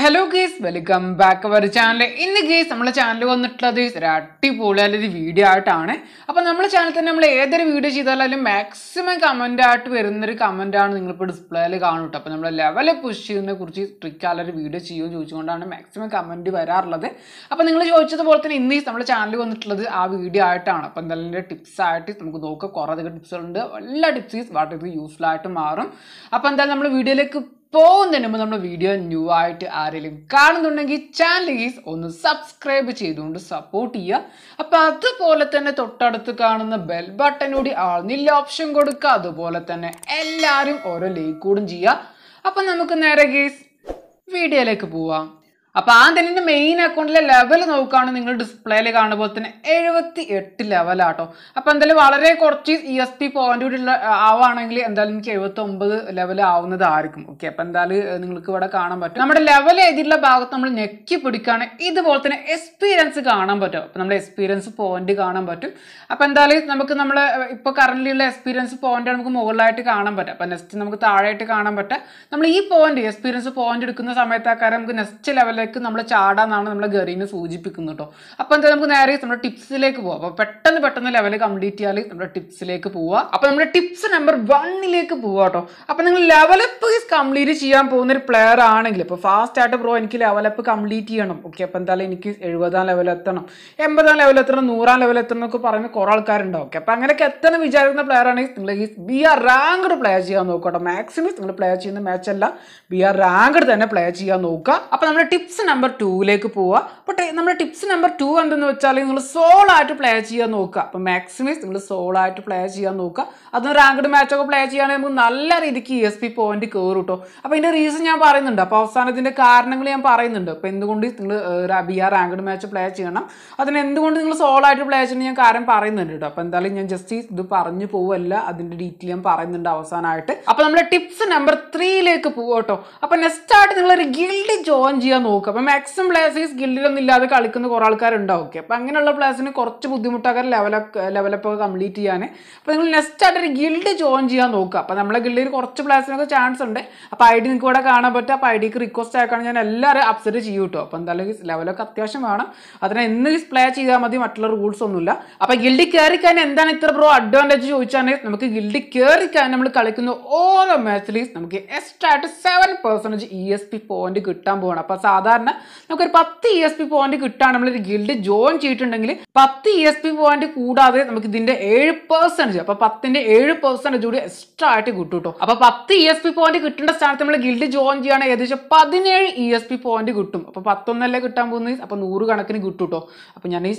hello guys welcome back our channel ഇന്ന് guys നമ്മളെ channel വന്നിട്ടുള്ളത് ഒരു ഒരു വീഡിയോ ആയിട്ടാണ് അപ്പോൾ നമ്മളെ ചാനൽ തന്നെ നമ്മൾ ഏതൊരു വീഡിയോ ചെയ്താലും മാക്സിമം കമൻ്റ് ആയിട്ട് വരുന്നൊരു കമൻറ്റാണ് നിങ്ങളിപ്പോൾ ഡിസ്പ്ലേയിൽ കേട്ടോ അപ്പോൾ നമ്മൾ ലെവൽ പുഷ് ചെയ്യുന്നതിനെ കുറിച്ച് ട്രിക്കാലൊരു വീഡിയോ ചെയ്യുമെന്ന് ചോദിച്ചുകൊണ്ടാണ് മാക്സിമം കമൻറ്റ് വരാറുള്ളത് അപ്പോൾ നിങ്ങൾ ചോദിച്ചതുപോലെ തന്നെ ഇന്ന് നമ്മളെ ചാനൽ വന്നിട്ടുള്ളത് ആ വീഡിയോ ആയിട്ടാണ് അപ്പോൾ എന്തായാലും ടിപ്സ് ആയിട്ട് നമുക്ക് നോക്കാം കുറേ അധികം ടിപ്സുകളുണ്ട് എല്ലാ ടിപ്സ് വളരെ യൂസ്ഫുൾ ആയിട്ട് മാറും അപ്പോൾ എന്തായാലും നമ്മൾ വീഡിയോയിലേക്ക് പോകുന്നതിന് മുമ്പ് നമ്മുടെ വീഡിയോ ന്യൂ ആയിട്ട് ആരെങ്കിലും കാണുന്നുണ്ടെങ്കിൽ ചാനൽ ഈസ് ഒന്ന് സബ്സ്ക്രൈബ് ചെയ്തുകൊണ്ട് സപ്പോർട്ട് ചെയ്യുക അപ്പം അതുപോലെ തന്നെ തൊട്ടടുത്ത് കാണുന്ന ബെൽ ബട്ടൺ കൂടി ആളുന്നില്ല ഓപ്ഷൻ കൊടുക്കുക അതുപോലെ തന്നെ എല്ലാവരും ഓരോ ലൈക്ക് കൂടും ചെയ്യുക അപ്പം നമുക്ക് നേരെ ഗീസ് വീഡിയോയിലേക്ക് പോവാം അപ്പൊ ആന്തനിന്റെ മെയിൻ അക്കൗണ്ടിലെ ലെവൽ നോക്കുകയാണ് നിങ്ങൾ ഡിസ്പ്ലേയിൽ കാണുന്ന പോലെ തന്നെ എഴുപത്തി എട്ട് ലെവലാട്ടോ അപ്പൊ എന്തായാലും വളരെ കുറച്ച് ഇ എസ് പി പോയിന്റ് ഉള്ള ആവാണെങ്കിൽ എന്തായാലും എനിക്ക് എഴുപത്തി ഒമ്പത് ലെവൽ ആവുന്നത് ആയിരിക്കും ഓക്കെ അപ്പൊ എന്തായാലും നിങ്ങൾക്ക് ഇവിടെ കാണാൻ പറ്റും നമ്മുടെ ലെവൽ എഴുതിയിട്ടുള്ള ഭാഗത്ത് നമ്മൾ ഞെക്കി പിടിക്കുകയാണ് ഇതുപോലെ തന്നെ എക്സ്പീരിയൻസ് കാണാൻ പറ്റും അപ്പൊ നമ്മുടെ എക്സ്പീരിയൻസ് പോയിന്റ് കാണാൻ പറ്റും അപ്പൊ എന്തായാലും നമുക്ക് നമ്മുടെ ഇപ്പൊ കറന്റ് ഉള്ള എക്സ്പീരിയൻസ് പോയിന്റ് നമുക്ക് മുകളിലായിട്ട് കാണാൻ പറ്റും അപ്പൊ നെക്സ്റ്റ് നമുക്ക് താഴെയായിട്ട് കാണാൻ പറ്റാം നമ്മൾ ഈ പോയിന്റ് എക്സ്പീരിയൻസ് പോയിന്റ് എടുക്കുന്ന സമയത്താക്കാരെ നമുക്ക് നെക്സ്റ്റ് ലെവലിലേക്ക് ഇടയ്ക്ക് നമ്മൾ ചാടാന്നാണ് നമ്മളെ ഗറീനെ സൂചിപ്പിക്കുന്നത് കേട്ടോ അപ്പോൾ എന്താ നമുക്ക് നേരെ നമ്മുടെ ടിപ്സിലേക്ക് പോവാം അപ്പോൾ പെട്ടെന്ന് പെട്ടെന്ന് ലെവൽ കംപ്ലീറ്റ് ചെയ്യാൽ നമ്മുടെ ടിപ്സിലേക്ക് പോവുക അപ്പോൾ നമ്മുടെ ടിപ്സ് നമ്പർ വണ്ണിലേക്ക് പോവാ കേട്ടോ അപ്പോൾ നിങ്ങൾ ലെവലപ്പ് കംപ്ലീറ്റ് ചെയ്യാൻ പോകുന്ന ഒരു പ്ലെയർ ആണെങ്കിൽ ഇപ്പൊ ഫാസ്റ്റ് ആയിട്ട് ബ്രോ എനിക്ക് ലെവലപ്പ് കംപ്ലീറ്റ് ചെയ്യണം ഓക്കെ അപ്പോൾ എന്തായാലും എനിക്ക് എഴുപതാം ലെവൽ എത്തണം എൺപതാം ലെവൽ എത്തണം നൂറാം ലെവൽ എത്തണം എന്നൊക്കെ പറയുന്ന കുറെ ആൾക്കാരുണ്ടാവും ഓക്കെ അപ്പോൾ അങ്ങനെയൊക്കെ എത്തണം വിചാരിക്കുന്ന പ്ലെയർ ആണെങ്കിൽ നിങ്ങൾ ഈ ബി ആർ റാങ്കഡ് പ്ലേ ചെയ്യാൻ നോക്കാം കേട്ടോ മാക്സിമം നിങ്ങൾ പ്ലേ ചെയ്യുന്ന മാച്ച് അല്ല ബി ആർ റാങ്കഡ് തന്നെ പ്ലേ ചെയ്യാൻ നോക്കുക അപ്പോൾ നമ്മുടെ ടിപ്സ് ടിപ്സ് നമ്പർ ടൂവിലേക്ക് പോവുക അപ്പോൾ നമ്മുടെ ടിപ്സ് നമ്പർ ടു എന്തെന്ന് വെച്ചാൽ നിങ്ങൾ സോൾ ആയിട്ട് പ്ലേ ചെയ്യാൻ നോക്കുക അപ്പോൾ മാക്സിമൈസ് നിങ്ങൾ സോൾ ആയിട്ട് പ്ലേ ചെയ്യാൻ നോക്കുക അതും റാങ്ക്ഡ് മാച്ചൊക്കെ പ്ലേ ചെയ്യുകയാണെങ്കിൽ നമുക്ക് നല്ല രീതിക്ക് E e S P point കയറും കേട്ടോ അപ്പോൾ ഇതിൻ്റെ റീസൺ ഞാൻ പറയുന്നുണ്ട് അപ്പോൾ അവസാനത്തിൻ്റെ കാരണങ്ങൾ ഞാൻ പറയുന്നുണ്ട് അപ്പോൾ എന്തുകൊണ്ട് നിങ്ങൾ B R ranked match play ചെയ്യണം അതിന് എന്തുകൊണ്ട് നിങ്ങൾ സോൾ ആയിട്ട് പ്ലേ ചെയ്യണം ഞാൻ കാര്യം പറയുന്നുണ്ട് കേട്ടോ അപ്പോൾ എന്തായാലും ഞാൻ ജസ്റ്റ് ഇത് പറഞ്ഞു പോവല്ല അതിൻ്റെ ഡീറ്റെയിൽ ഞാൻ പറയുന്നുണ്ട് അവസാനമായിട്ട് അപ്പോൾ നമ്മുടെ ടിപ്സ് നമ്പർ ത്രീയിലേക്ക് പോകട്ടോ അപ്പോൾ നെക്സ്റ്റ് ആയിട്ട് നിങ്ങളൊരു ഗിൽഡ് ജോയിൻ ചെയ്യാൻ നോക്കുക നോക്കുക അപ്പം മാക്സിമം പ്ലേയേഴ്സ് സ്കില്ലിലൊന്നും ഇല്ലാതെ കളിക്കുന്ന കുറേ ആൾക്കാരുണ്ടാവും ഓക്കെ അപ്പം അങ്ങനെയുള്ള പ്ലേയേഴ്സിന് കുറച്ച് ബുദ്ധിമുട്ടാക്കാൻ ലെവല ലെവലപ്പ് കംപ്ലീറ്റ് ചെയ്യാൻ അപ്പോൾ നിങ്ങൾ നെക്സ്റ്റ് ആയിട്ട് ഒരു ഗിൽഡ് ജോയിൻ ചെയ്യാൻ നോക്കുക അപ്പം നമ്മളെ ഗിൽഡിൽ കുറച്ച് പ്ലേയേഴ്സിനൊക്കെ ചാൻസ് ഉണ്ട് അപ്പോൾ ഐ ഡി നിങ്ങൾക്ക് ഇവിടെ കാണാൻ പറ്റും അപ്പോൾ ഐ ഡിക്ക് റിക്വസ്റ്റ് ആക്കാൻ ഞാൻ എല്ലാവരും അപ്സെറ്റ് ചെയ്യും കേട്ടോ അപ്പോൾ എന്തായാലും ലെവലൊക്കെ അത്യാവശ്യം വേണം അതിനെ എന്ന് പ്ലേ ചെയ്താൽ മതി മറ്റുള്ള റൂൾസ് ഒന്നുമില്ല അപ്പോൾ ഗിൽഡിൽ കയറി കഴിഞ്ഞാൽ എന്താണ് ഇത്ര പ്രോ അഡ്വാൻറ്റേജ് ചോദിച്ചാൽ നമുക്ക് ഗിൽഡിൽ കയറി കഴിഞ്ഞാൽ നമ്മൾ കളിക്കുന്ന ഓരോ മാച്ചിലും നമുക്ക് എക്സ്ട്രാ ആയിട്ട് seven percentage E S P point കിട്ടാൻ പോകണം അപ്പോൾ സാധാരണ സാധാരണ നമുക്കൊരു പത്ത് E e S P point കിട്ടാണ് നമ്മളൊരു ഗിൽഡ് ജോയിൻ ചെയ്തിട്ടുണ്ടെങ്കിൽ പത്ത് ഇ എസ് പി പോയിന്റ് കൂടാതെ നമുക്ക് ഇതിന്റെ ഏഴ് പെർസെൻറ്റേജ് അപ്പോൾ പത്തിന്റെ ഏഴ് പെർസെൻറ്റേജ് കൂടി എക്സ്ട്രാ ആയിട്ട് കിട്ടും കേട്ടോ അപ്പോൾ പത്ത് ഇ എസ് പി പോയിന്റ് കിട്ടേണ്ട സ്ഥാനത്ത് നമ്മൾ ഗിൽഡ് ജോയിൻ ചെയ്യാണ് ഏകദേശം പതിനേഴ് ഇ എസ് പി പോയിന്റ് കിട്ടും അപ്പോൾ പത്തൊന്നല്ലേ കിട്ടാൻ പോകുന്നത് അപ്പോൾ നൂറ് കണക്കിന് കിട്ടും കേട്ടോ അപ്പോൾ ഞാൻ ഈ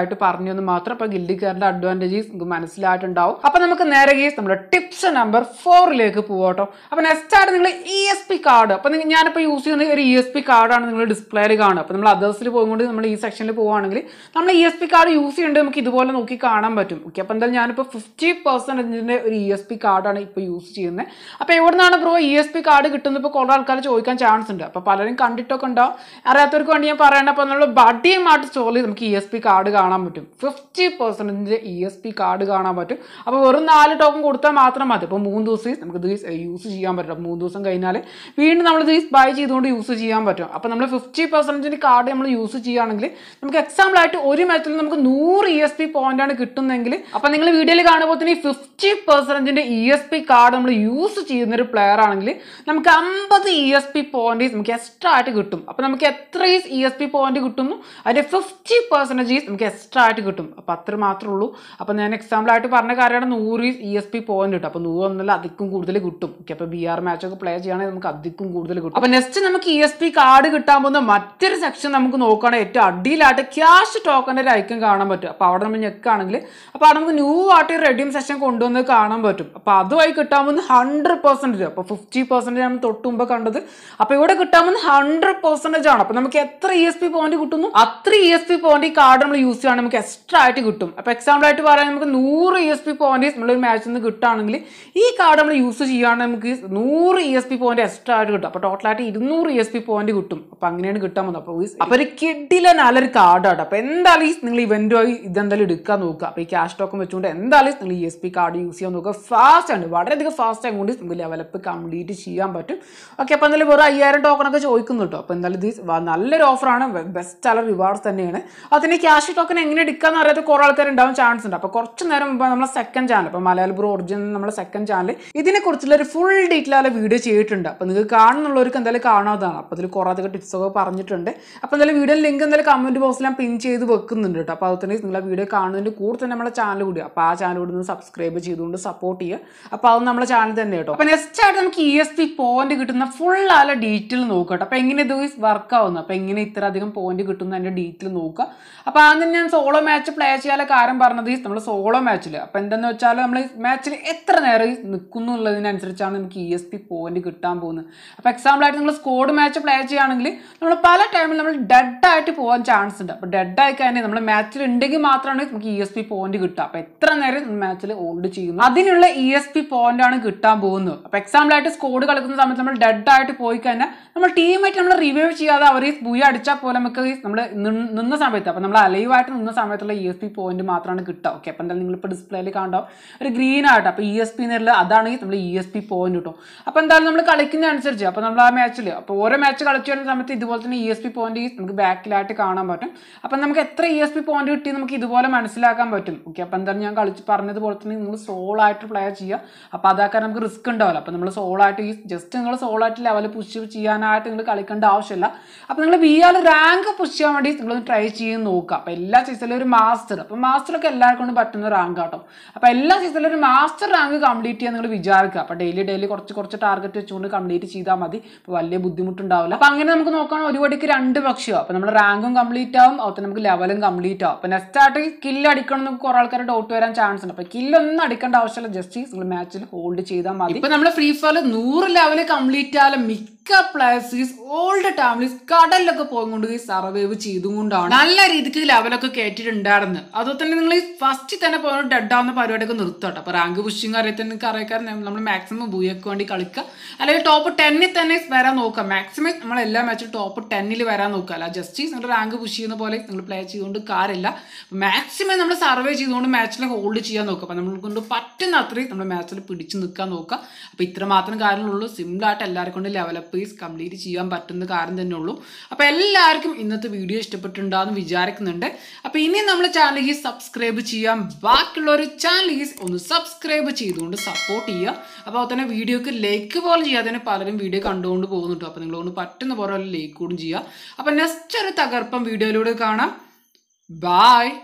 ആയിട്ട് പറഞ്ഞു എന്ന് മാത്രം അപ്പോൾ ഗിൽഡിക്കാരുടെ അഡ്വാൻറ്റേജസ് നിങ്ങൾക്ക് മനസ്സിലായിട്ടുണ്ടാവും അപ്പോൾ നമുക്ക് നേരെ ഗീസ് നമ്മുടെ ടിപ്സ് നമ്പർ ഫോറിലേക്ക് പോകാം അപ്പൊ അപ്പോൾ നെക്സ്റ്റ് ആയിട്ട് നിങ്ങൾ E S P e card അപ്പോൾ ഞാനിപ്പോ യൂസ് ചെയ്യുന്ന ഒരു ഇ എസ് പി കാർഡാണ് നിങ്ങൾ ഡിസ്പ്ലേയിൽ കാണുക അപ്പോൾ നമ്മൾ അതേഴ്സിൽ പോകുമ്പോൾ നമ്മൾ ഈ സെക്ഷനിൽ പോകുകയാണെങ്കിൽ നമ്മൾ E S P e card use ചെയ്യേണ്ടത് നമുക്ക് ഇതുപോലെ നോക്കി കാണാൻ പറ്റും ഓക്കെ അപ്പോൾ എന്തായാലും ഞാനിപ്പോൾ ഫിഫ്റ്റി പെർസെൻറ്റേജിൻ്റെ ഒരു ഇ e എസ് പി കാർഡാണ് ഇപ്പോൾ യൂസ് ചെയ്യുന്നത് അപ്പോൾ എവിടെ നിന്നാണ് bro E e S P card കിട്ടുന്നത് ഇപ്പോൾ കുറേ ആൾക്കാർ ചോദിക്കാൻ ചാൻസ് ഉണ്ട് അപ്പോൾ പലരും കണ്ടിട്ടൊക്കെ ഉണ്ടാവും അറിയാത്തവർക്ക് വേണ്ടി ഞാൻ പറയേണ്ട അപ്പോൾ നമ്മൾ ബഡിയുമായിട്ട് സ്റ്റോറിൽ നമുക്ക് ഇ എസ് പി കാർഡ് കാണാൻ പറ്റും ഫിഫ്റ്റി പെർസെൻറ്റേജിൻ്റെ ഇ എസ് പി കാർഡ് കാണാൻ പറ്റും അപ്പോൾ വെറും നാല് ടോക്കൺ കൊടുത്താൽ മാത്രം മതി ഇപ്പോൾ മൂന്ന് ദിവസം ഇത് യൂസ് ചെയ്യാൻ പറ്റും മൂന്ന് ദിവസം കഴിഞ്ഞാൽ വീണ്ടും നമ്മളിത് ബൈ ചെയ്തുകൊണ്ട് യൂസ് ചെയ്യാൻ പറ്റും അപ്പോൾ നമ്മൾ ഫിഫ്റ്റി പെർസെൻറ്റേജ് കാർഡ് നമ്മൾ യൂസ് ചെയ്യുകയാണെങ്കിൽ നമുക്ക് എക്സാമ്പിൾ ആയിട്ട് ഒരു മാച്ചിൽ നമുക്ക് നൂറ് ഇ എസ് പി പോയിന്റ് ആണ് കിട്ടുന്നെങ്കിൽ അപ്പം നിങ്ങൾ വീഡിയോയിൽ കാണുമ്പോൾ തന്നെ ഫിഫ്റ്റി പെർസെൻറ്റിൻ്റെ ഇ എസ് പി കാർഡ് നമ്മൾ യൂസ് ചെയ്യുന്ന ഒരു പ്ലെയർ ആണെങ്കിൽ നമുക്ക് അമ്പത് ഇ എസ് പി പോയിന്റ് നമുക്ക് എക്സ്ട്രാ ആയിട്ട് കിട്ടും അപ്പം നമുക്ക് എത്ര ഇ എസ് പി പോയിന്റ് കിട്ടുന്നു അതിൻ്റെ ഫിഫ്റ്റി പെർസെൻറ്റേജ് നമുക്ക് എക്സ്ട്രാ ആയിട്ട് കിട്ടും അപ്പം അത്ര മാത്രമേ ഉള്ളൂ അപ്പം ഞാൻ എക്സാമ്പിൾ ആയിട്ട് പറഞ്ഞ കാര്യമാണ് നൂറ് ഇ എസ് പി പോയിന്റ് കിട്ടും അപ്പോൾ നൂറ് ഒന്നല്ല അധികം കൂടുതൽ കിട്ടും ഓക്കെ അപ്പോൾ ബി ആർ മാച്ചൊക്കെ പ്ലേ ചെയ്യുകയാണെങ്കിൽ നമുക്ക് അധികം കൂടുതൽ കിട്ടും അപ്പോൾ നെക്സ്റ്റ് നമുക്ക് ഇ എസ് പി കാർഡ് കിട്ടും കിട്ടാൻ പോകുന്ന മറ്റൊരു സെക്ഷൻ നമുക്ക് നോക്കുകയാണെങ്കിൽ ഏറ്റവും അടിയിലായിട്ട് ക്യാഷ് ടോക്കണിൻ്റെ ഒരു ഐക്കം കാണാൻ പറ്റും അപ്പോൾ അവിടെ നമ്മൾ ഞെക്കുകയാണെങ്കിൽ അപ്പോൾ അവിടെ നമുക്ക് ന്യൂ ആയിട്ട് ഈ റെഡീം സെക്ഷൻ കൊണ്ടുവന്ന് കാണാൻ പറ്റും അപ്പോൾ അതുമായി കിട്ടാൻ പോകുന്ന ഹൺഡ്രഡ് പെർസെൻറ്റേജ് അപ്പോൾ ഫിഫ്റ്റി പെർസെൻറ്റേജ് നമ്മൾ തൊട്ട് മുമ്പ് കണ്ടത് അപ്പോൾ ഇവിടെ കിട്ടാൻ പോകുന്ന ഹൺഡ്രഡ് പെർസെൻറ്റേജ് ആണ് അപ്പോൾ നമുക്ക് എത്ര ഇ എസ് പി പോയിന്റ് കിട്ടുന്നു അത്ര ഇ എസ് പി പോയിന്റ് ഈ കാർഡ് നമ്മൾ യൂസ് ചെയ്യുകയാണെങ്കിൽ നമുക്ക് എക്സ്ട്രാ ആയിട്ട് കിട്ടും അപ്പോൾ എക്സാമ്പിൾ ആയിട്ട് പറയാൻ നമുക്ക് നൂറ് E e S P point നമ്മളൊരു മാച്ചിൽ നിന്ന് കിട്ടുകയാണെങ്കിൽ ഈ കാർഡ് നമ്മൾ യൂസ് ചെയ്യുകയാണെങ്കിൽ നമുക്ക് നൂറ് E S P point extra ആയിട്ട് കിട്ടും അപ്പോൾ ടോട്ടലായിട്ട് ഇരുന്നൂറ് ഇ എസ് പി പോയിന്റ് കിട്ടും അപ്പൊ അങ്ങനെയാണ് കിട്ടാൻ വന്നത് അപ്പോൾ അപ്പോൾ ഒരു കിഡിലെ നല്ലൊരു കാർഡാട്ടോ അപ്പോൾ എന്തായാലും നിങ്ങൾ ഇവൻറ്റുമായി ഇതെന്തായാലും എടുക്കാൻ നോക്കുക അപ്പോൾ ഈ ക്യാഷ് ടോക്കൺ വെച്ചുകൊണ്ട് എന്തായാലും നിങ്ങൾ E S P card use ചെയ്യാൻ നോക്കുക ഫാസ്റ്റ് ആണ് വളരെയധികം ഫാസ്റ്റ് കൊണ്ട് നിങ്ങൾക്ക് ലെവലപ്പ് കംപ്ലീറ്റ് ചെയ്യാൻ പറ്റും ഓക്കെ അപ്പോൾ എന്തായാലും വെറും അയ്യായിരം ടോക്കൺ ചോദിക്കുന്നു കേട്ടോ അപ്പോൾ എന്തായാലും ഇത് നല്ലൊരു ഓഫറാണ് ബെസ്റ്റ് ആയ റിവാർഡ്സ് തന്നെയാണ് അതിന് ക്യാഷ് ടോക്കൺ എങ്ങനെ എടുക്കാമെന്ന് അറിയാത്ത ആൾക്കാർ ആൾക്കാരുണ്ടാവും ചാൻസ് ഉണ്ട് അപ്പോൾ കുറച്ച് നേരം മുമ്പ് നമ്മുടെ സെക്കൻഡ് ചാനൽ അപ്പോൾ മലയാള ബ്രോ ഒറിജിൻ നമ്മുടെ സെക്കൻഡ് ചാനൽ ഇതിനെക്കുറിച്ചുള്ള ഒരു ഫുൾ ഡീറ്റെയിൽ വീഡിയോ ചെയ്തിട്ടുണ്ട് അപ്പോൾ നിങ്ങൾക്ക് കാണുന്നുള്ളവർക്ക് എന്തായാലും കാണാവുന്നതാണ് അപ്പോൾ അതിൽ കുറേ അധികം ടിപ്സൊക്കെ പറഞ്ഞിട്ടുണ്ട് അപ്പോൾ എന്തായാലും വീഡിയോ ലിങ്ക് എന്തായാലും കമൻറ്റ് ബോക്സിൽ ഞാൻ പിൻ ചെയ്ത് വെക്കുന്നുണ്ട് കേട്ടോ അപ്പോൾ അതുതന്നെ നിങ്ങൾ വീഡിയോ കാണുന്നതിൻ്റെ കൂടെ തന്നെ നമ്മുടെ ചാനൽ കൂടി അപ്പോൾ ആ ചാനൽ കൂടി ഒന്ന് സബ്സ്ക്രൈബ് ചെയ്തുകൊണ്ട് സപ്പോർട്ട് ചെയ്യുക അപ്പോൾ അത് നമ്മുടെ ചാനൽ തന്നെ കേട്ടോ അപ്പോൾ നെക്സ്റ്റ് ആയിട്ട് നമുക്ക് ഇ എസ് പി പോയിന്റ് കിട്ടുന്ന ഫുൾ ആല ഡീറ്റെയിൽ നോക്കുക കേട്ടോ അപ്പോൾ എങ്ങനെ ഇത് വർക്ക് ആവുന്നു അപ്പോൾ എങ്ങനെ ഇത്ര അധികം പോയിന്റ് കിട്ടുന്ന അതിൻ്റെ ഡീറ്റെയിൽ നോക്കുക അപ്പോൾ ആദ്യം ഞാൻ സോളോ മാച്ച് പ്ലേ ചെയ്യാനുള്ള കാര്യം പറഞ്ഞത് നമ്മൾ സോളോ മാച്ചിൽ അപ്പോൾ എന്താണെന്ന് വെച്ചാൽ നമ്മൾ മാച്ചിൽ എത്ര നേരം നിൽക്കുന്നു നമുക്ക് ഇ എസ് പി പോയിന്റ് കിട്ടാൻ പോകുന്നത് അപ്പോൾ എക്സാമ്പിളായിട്ട് നിങ്ങൾ സ്കോഡ് മാച്ച് പ്ലേ ചെയ്യുകയാണെങ്കിൽ നമ്മൾ പല ടൈമിൽ നമ്മൾ ഡെഡ് ആയിട്ട് പോകാൻ ചാൻസ് ഉണ്ട് അപ്പോൾ ഡെഡ് ആയി കഴിഞ്ഞാൽ നമ്മൾ മാച്ചിൽ ഉണ്ടെങ്കിൽ മാത്രമാണ് നമുക്ക് ഇ എസ് പി പോയിന്റ് കിട്ടുക അപ്പോൾ എത്ര നേരം മാച്ചിൽ ഹോൾഡ് ചെയ്യുന്നു അതിനുള്ള ഇ എസ് പി പോയിന്റ് ആണ് കിട്ടാൻ പോകുന്നത് അപ്പോൾ എക്സാമ്പിൾ ആയിട്ട് സ്കോഡ് കളിക്കുന്ന സമയത്ത് നമ്മൾ ഡെഡ് ആയിട്ട് പോയി കഴിഞ്ഞാൽ നമ്മൾ ടീമായിട്ട് നമ്മൾ റിവൈവ് ചെയ്യാതെ അവർ ബുയ അടിച്ചാൽ പോലെ നമുക്ക് നമ്മൾ നിന്ന സമയത്ത് അപ്പോൾ നമ്മൾ അലൈവ് ആയിട്ട് നിന്ന സമയത്തുള്ള ഇ എസ് പി പോയിന്റ് മാത്രമാണ് കിട്ടുക ഓക്കെ അപ്പോൾ എന്തായാലും നിങ്ങളിപ്പോൾ ഡിസ്പ്ലേയിൽ കാണാം ഒരു ഗ്രീൻ ആയിട്ട് അപ്പോൾ ഇ e എസ് പി എന്നുള്ള അതാണെങ്കിൽ നമ്മൾ E S P e point കിട്ടും അപ്പോൾ എന്തായാലും നമ്മൾ കളിക്കുന്ന അനുസരിച്ച് അപ്പോൾ നമ്മൾ ആ മാച്ചിൽ അപ്പോൾ ഓരോ മാച്ച് കളിച്ചു വരുന്ന സമയത്ത് നമുക്ക് ഇതുപോലെ തന്നെ ഇ എസ് പി പോയിന്റ് നമുക്ക് ബാക്കിലായിട്ട് കാണാൻ പറ്റും അപ്പം നമുക്ക് എത്ര ഇ എസ് പി പോയിന്റ് കിട്ടി നമുക്ക് ഇതുപോലെ മനസ്സിലാക്കാൻ പറ്റും ഓക്കെ അപ്പം എന്തായാലും ഞാൻ കളിച്ച് പറഞ്ഞതുപോലെ തന്നെ നിങ്ങൾ ആയിട്ട് പ്ലേ ചെയ്യുക അപ്പോൾ അതാക്കാൻ നമുക്ക് റിസ്ക് ഉണ്ടാവില്ല അപ്പം നമ്മൾ സോൾ ഈ ജസ്റ്റ് നിങ്ങൾ ആയിട്ട് ലെവൽ പുഷ് ചെയ്യാനായിട്ട് നിങ്ങൾ കളിക്കേണ്ട ആവശ്യമില്ല അപ്പം നിങ്ങൾ ബി ആൾ റാങ്ക് പുഷ് ചെയ്യാൻ വേണ്ടി നിങ്ങൾ ട്രൈ ചെയ്യാൻ നോക്കുക അപ്പോൾ എല്ലാ സീസണിലും ഒരു മാസ്റ്റർ അപ്പോൾ മാസ്റ്ററൊക്കെ എല്ലാവർക്കും പറ്റുന്ന റാങ്ക് കേട്ടോ അപ്പോൾ എല്ലാ സീസണിലും ഒരു മാസ്റ്റർ റാങ്ക് കംപ്ലീറ്റ് ചെയ്യാൻ നിങ്ങൾ വിചാരിക്കുക അപ്പോൾ ഡെയിലി ഡെയിലി കുറച്ച് കുറച്ച് ടാർഗറ്റ് വെച്ചുകൊണ്ട് കംപ്ലീറ്റ് ചെയ്താൽ മതി അപ്പോൾ വലിയ ബുദ്ധിമുട്ടുണ്ടാവില്ല അപ്പോൾ അങ്ങനെ നമുക്ക് നോക്കുകയാണെങ്കിൽ ഒരു രണ്ട് പക്ഷിയോ അപ്പൊ നമ്മുടെ റാങ്കും കംപ്ലീറ്റ് ആവും അപ്പം നമുക്ക് ലെവലും കംപ്ലീറ്റ് ആവും അപ്പൊ നെക്സ്റ്റ് ആയിട്ട് കില്ല് അടിക്കണം എന്നൊക്കെ കുറേ ആൾക്കാർ ഡൗട്ട് വരാൻ ചാൻസ് ഉണ്ട് അപ്പം കില്ലൊന്നും അടിക്കേണ്ട ആവശ്യമില്ല ജസ്റ്റ് നിങ്ങൾ മാച്ചിൽ ഹോൾഡ് ചെയ്താൽ മതി ഇപ്പൊ നമ്മുടെ ഫ്രീ ഫയർ നൂറ് ലെവൽ കംപ്ലീറ്റ് ആയാലും മിക്ക മിക്ക ഓൾഡ് ടൗണിൽ കടലിലൊക്കെ പോയിക്കൊണ്ട് ഈ സർവൈവ് ചെയ്തുകൊണ്ടാണ് നല്ല രീതിക്ക് ലെവലൊക്കെ കയറ്റിയിട്ടുണ്ടായിരുന്നു അതുപോലെ തന്നെ നിങ്ങൾ ഈ ഫസ്റ്റ് തന്നെ പോയ ഡെഡ് ആവുന്ന പരിപാടിയൊക്കെ നിർത്തട്ടോ അപ്പൊ റാങ്ക് പുഷിങ് അറിയത്തിന് അറിയാൻ നമ്മൾ മാക്സിമം ബൂയൊക്കെ വേണ്ടി കളിക്കുക അല്ലെങ്കിൽ ടോപ്പ് ടെന്നിൽ തന്നെ വരാൻ നോക്കുക മാക്സിമം നമ്മൾ എല്ലാ മാച്ചും ടോപ്പ് ടെന്നിൽ വരാൻ നോക്കുക അല്ല ജസ്റ്റ് നിങ്ങൾ റാങ്ക് പുഷ് ചെയ്യുന്ന പോലെ നിങ്ങൾ പ്ലേ ചെയ്തുകൊണ്ട് കാര്യമില്ല മാക്സിമം നമ്മൾ സർവേ ചെയ്തുകൊണ്ട് മാച്ചിൽ ഹോൾഡ് ചെയ്യാൻ നോക്കുക അപ്പൊ നമ്മൾ കൊണ്ട് പറ്റുന്ന അത്രയും നമ്മൾ മാച്ചിൽ പിടിച്ചു നിൽക്കാൻ നോക്കുക അപ്പോൾ ഇത്രമാത്രം കാര്യങ്ങളുള്ളൂ ആയിട്ട് എല്ലാവരും കൊണ്ട് ലെവലപ്പ് പ്ലീസ് കംപ്ലീറ്റ് ചെയ്യാൻ പറ്റുന്ന കാര്യം തന്നെ ഉള്ളൂ അപ്പോൾ എല്ലാവർക്കും ഇന്നത്തെ വീഡിയോ ഇഷ്ടപ്പെട്ടിട്ടുണ്ടാകുമെന്ന് വിചാരിക്കുന്നുണ്ട് അപ്പോൾ ഇനി നമ്മുടെ ചാനൽ ഈ സബ്സ്ക്രൈബ് ചെയ്യാം ബാക്കിയുള്ളവർ ചാനൽ ഈ ഒന്ന് സബ്സ്ക്രൈബ് ചെയ്തുകൊണ്ട് സപ്പോർട്ട് ചെയ്യുക അപ്പോൾ തന്നെ വീഡിയോക്ക് ലൈക്ക് പോലെ ചെയ്യാതെ തന്നെ പലരും വീഡിയോ കണ്ടുകൊണ്ട് പോകുന്നുണ്ടോ അപ്പോൾ നിങ്ങളൊന്ന് പറ്റുന്ന പോലെ ലൈക്ക് കൂടും ചെയ്യുക അപ്പോൾ നെക്സ്റ്റ് ഒരു തകർപ്പം വീഡിയോയിലൂടെ കാണാം ബായ്